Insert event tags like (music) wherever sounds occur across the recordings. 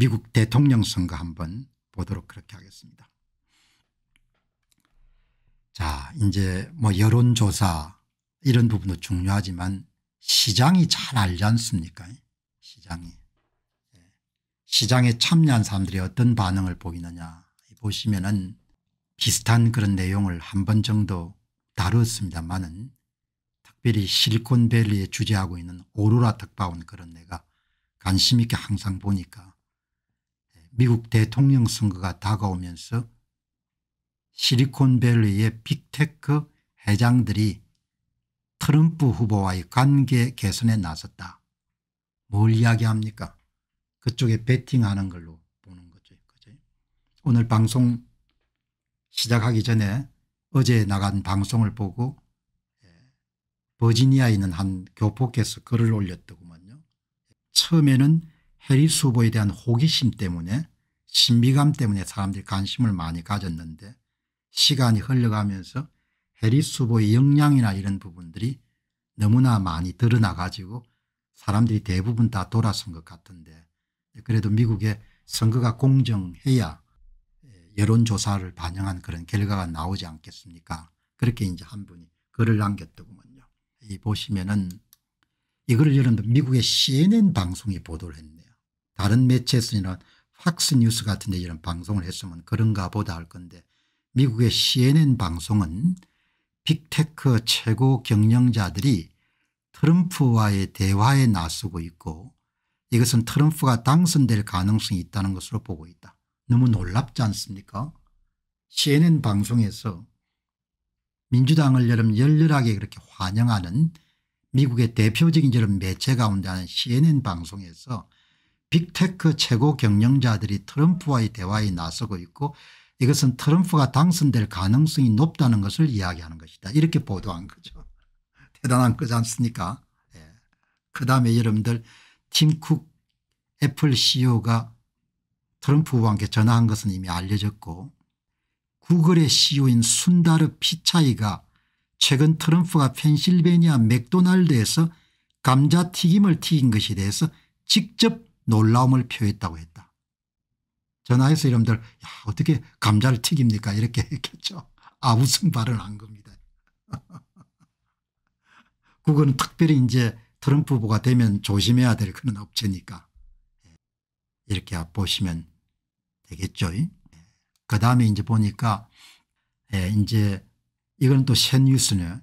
미국 대통령 선거 한번 보도록 그렇게 하겠습니다. 자 이제 뭐 여론조사 이런 부분도 중요하지만 시장이 잘 알지 않습니까 시장이 예. 시장에 참여한 사람들이 어떤 반응을 보이느냐 보시면은 비슷한 그런 내용을 한 번 정도 다뤘습니다만은 특별히 실리콘밸리에 주재하고 있는 오로라 특파원 그런 내가 관심 있게 항상 보니까 미국 대통령 선거가 다가오면서 실리콘밸리의 빅테크 회장들이 트럼프 후보와의 관계 개선에 나섰다. 뭘 이야기합니까? 그쪽에 베팅하는 걸로 보는 거죠. 그죠? 오늘 방송 시작하기 전에 어제 나간 방송을 보고 예, 버지니아에 있는 한 교포께서 글을 올렸더구만요. 처음에는 해리수보에 대한 호기심 때문에 신비감 때문에 사람들이 관심을 많이 가졌는데 시간이 흘러가면서 해리수보의 역량이나 이런 부분들이 너무나 많이 드러나 가지고 사람들이 대부분 다 돌아선 것 같은데 그래도 미국의 선거가 공정해야 예, 여론조사를 반영한 그런 결과가 나오지 않겠습니까 그렇게 이제 한 분이 글을 남겼더군요. 이 보시면은 이거를 여러분들 미국의 CNN 방송이 보도를 했네요. 다른 매체에서는 팍스뉴스 같은 데 이런 방송을 했으면 그런가 보다 할 건데 미국의 cnn 방송은 빅테크 최고 경영자들이 트럼프와의 대화에 나서고 있고 이것은 트럼프가 당선될 가능성이 있다는 것으로 보고 있다. 너무 놀랍지 않습니까 cnn 방송에서 민주당을 여름 열렬하게 그렇게 환영하는 미국의 대표적인 여름 매체 가운데 하는 cnn 방송에서 빅테크 최고 경영자들이 트럼프와의 대화에 나서고 있고 이것은 트럼프가 당선될 가능성이 높다는 것을 이야기하는 것이다. 이렇게 보도한 거죠. (laughs) 대단한 거지 않습니까 예. 그다음에 여러분들 팀쿡 애플 CEO가 트럼프 후보한테 전화한 것은 이미 알려졌고 구글의 CEO인 순다르 피차이가 최근 트럼프가 펜실베니아 맥도날드에서 감자튀김을 튀긴 것에 대해서 직접 놀라움을 표했다고 했다. 전화해서 이러들 야, 어떻게 감자를 튀깁니까? 이렇게 했겠죠. 아우성 발언한 겁니다. 그거는 (laughs) 특별히 이제 트럼프 후보가 되면 조심해야 될 그런 업체니까 예. 이렇게 보시면 되겠죠. 예. 그 다음에 이제 보니까 예, 이제 이건 또새 뉴스는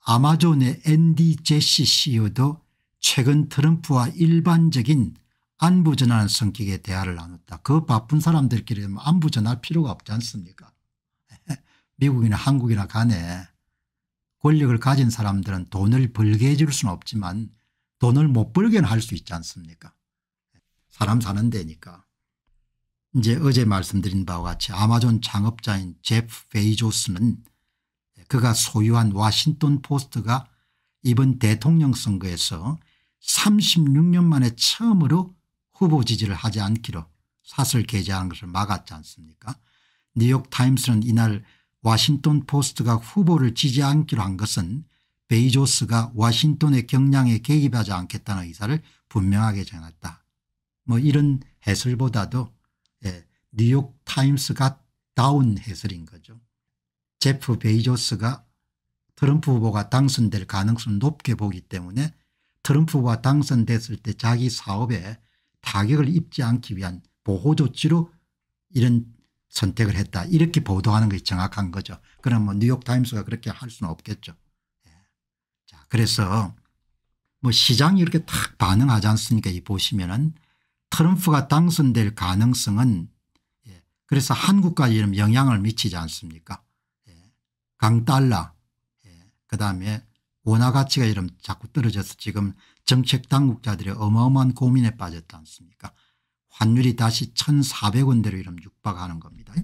아마존의 앤디 제시 CEO도 최근 트럼프와 일반적인 안부 전하는 성격의 대화를 나눴다. 그 바쁜 사람들끼리 뭐 안부 전할 필요가 없지 않습니까 (laughs) 미국이나 한국이나 간에 권력을 가진 사람들은 돈을 벌게 해줄 수는 없지만 돈을 못 벌게 할수 있지 않습니까 사람 사는 데니까. 이제 어제 말씀드린 바와 같이 아마존 창업자인 제프 베이조스는 그가 소유한 와싱턴 포스트가 이번 대통령 선거에서 36년 만에 처음으로 후보 지지를 하지 않기로 사설 게재하는 것을 막았지 않습니까 뉴욕타임스는 이날 와싱턴 포스트가 후보를 지지 않기로 한 것은 베이조스가 와싱턴의 경량에 개입하지 않겠다는 의사를 분명하게 전했다. 뭐 이런 해설보다도 예, 뉴욕타임스가 다운 해설인 거죠. 제프 베이조스가 트럼프 후보가 당선될 가능성 높게 보기 때문에 트럼프 후보가 당선됐을 때 자기 사업에 타격을 입지 않기 위한 보호조치로 이런 선택을 했다 이렇게 보도하는 것이 정확한 거죠. 그럼 뭐 뉴욕타임스가 그렇게 할 수는 없겠죠. 예. 자 그래서 뭐 시장이 이렇게 탁 반응하지 않습니까 이 보시면은 트럼프가 당선될 가능성은 예. 그래서 한국까지 영향을 미치지 않습니까 예. 강달러 예. 그다음에 원화 가치가 이름 자꾸 떨어져서 지금 정책 당국자들의 어마어마한 고민에 빠졌지 않습니까 환율이 다시 1,400원대로 이름 육박하는 겁니다. 그게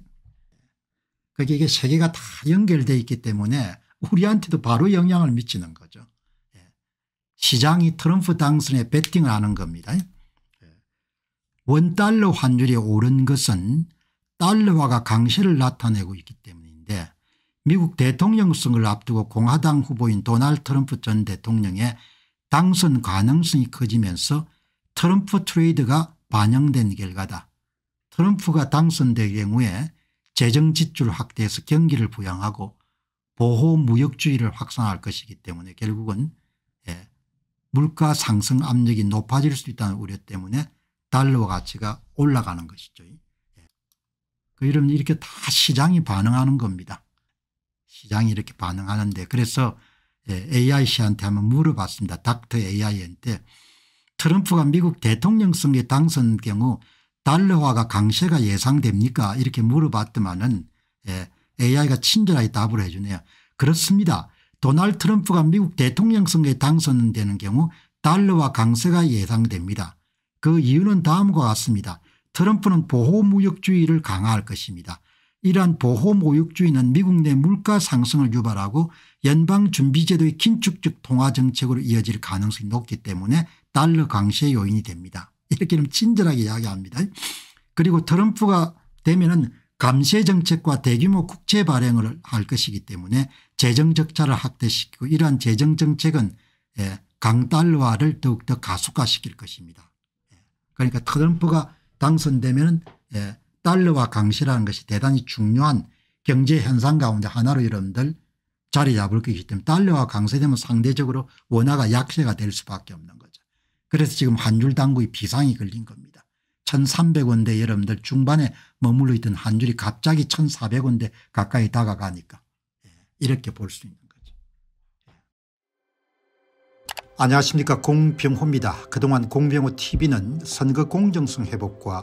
그러니까 이게 세계가 다 연결되어 있기 때문에 우리한테도 바로 영향을 미치는 거죠. 예. 시장이 트럼프 당선에 베팅을 하는 겁니다. 예. 원달러 환율이 오른 것은 달러화가 강세를 나타내고 있기 때문인데 미국 대통령성을 앞두고 공화당 후보인 도널드 트럼프 전 대통령의 당선 가능성이 커지면서 트럼프 트레이드가 반영된 결과다. 트럼프가 당선될 경우에 재정지출 확대에서 경기를 부양하고 보호무역주의를 확산할 것이기 때문에 결국은 예, 물가 상승 압력이 높아질 수 있다는 우려 때문에 달러 가치가 올라가는 것이죠. 예. 그 이런 이렇게 다 시장이 반응하는 겁니다. 시장이 이렇게 반응하는데 그래서 예, AI 씨한테 한번 물어봤습니다. 닥터 AI한테 트럼프가 미국 대통령 선거에 당선 경우 달러화가 강세가 예상됩니까 이렇게 물어봤더만은 예, AI가 친절하게 답을 해 주네요. 그렇습니다. 도널드 트럼프가 미국 대통령 선거에 당선되는 경우 달러화 강세가 예상됩니다. 그 이유는 다음과 같습니다. 트럼프는 보호무역주의를 강화할 것입니다. 이러한 보호모욕주의는 미국 내 물가 상승을 유발하고 연방준비제도의 긴축적 통화정책으로 이어질 가능성이 높기 때문에 달러 강세의 요인이 됩니다. 이렇게 좀 친절하게 이야기합니다. 그리고 트럼프가 되면은 감세정책과 대규모 국채 발행을 할 것이기 때문에 재정적자를 확대시키고 이러한 재정정책은 예, 강달러화를 더욱더 가속화시킬 것입니다. 예, 그러니까 트럼프가 당선되면 은 예, 달러와 강시라는 것이 대단히 중요한 경제 현상 가운데 하나로 여러분들 자리 잡을 것이기 때문에 달러와 강세되면 상대적으로 원화가 약세가 될 수밖에 없는 거죠. 그래서 지금 한 줄 당국이 비상이 걸린 겁니다. 1300원대 여러분들 중반에 머물러 있던 한 줄이 갑자기 1400원대 가까이 다가가니까 예, 이렇게 볼 수 있는 거죠. 예. 안녕하십니까 공병호입니다. 그동안 공병호 tv는 선거 공정성 회복과